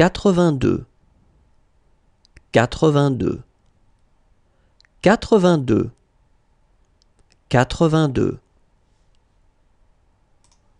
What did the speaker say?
82 82 82 82